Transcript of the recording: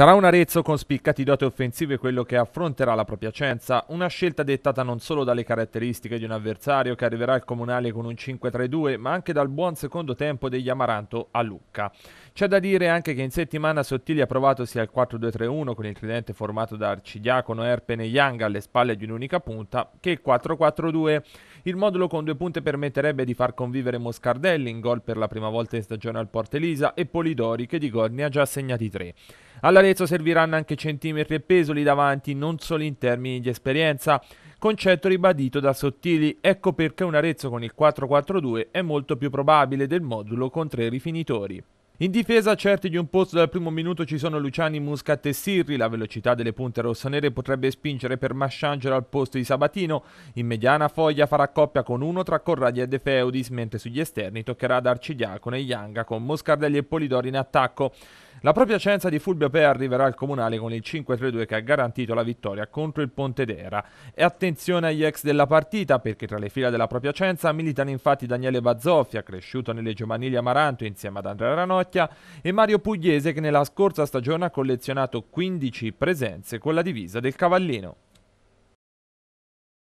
Sarà un Arezzo con spiccati dote offensive quello che affronterà la propria Cenza, una scelta dettata non solo dalle caratteristiche di un avversario che arriverà al Comunale con un 5-3-2, ma anche dal buon secondo tempo degli Amaranto a Lucca. C'è da dire anche che in settimana Sottili ha provato sia il 4-2-3-1 con il tridente formato da Arcidiacono, Erpen e Young alle spalle di un'unica punta, che il 4-4-2. Il modulo con due punte permetterebbe di far convivere Moscardelli in gol per la prima volta in stagione al Portelisa e Polidori che di gol ne ha già segnati tre. All'Arezzo serviranno anche centimetri e peso lì davanti, non solo in termini di esperienza. Concetto ribadito da Sottili, ecco perché un Arezzo con il 4-4-2 è molto più probabile del modulo con tre rifinitori. In difesa, certi di un posto dal primo minuto ci sono Luciani, Muscat e Sirri. La velocità delle punte rossonere potrebbe spingere per Masciangelo al posto di Sabatino. In mediana, Foglia farà coppia con uno tra Corradi e De Feudis, mentre sugli esterni toccherà ad Arcidiacono e Ianga con Moscardelli e Polidori in attacco. La propria propiacenza di Fulvio Pea arriverà al comunale con il 5-3-2 che ha garantito la vittoria contro il Pontedera. E attenzione agli ex della partita perché tra le fila della propria propiacenza militano infatti Daniele Bazzoffia, cresciuto nelle giovanili Amaranto insieme ad Andrea Ranocchi Bacchia e Mario Pugliese che nella scorsa stagione ha collezionato 15 presenze con la divisa del Cavallino.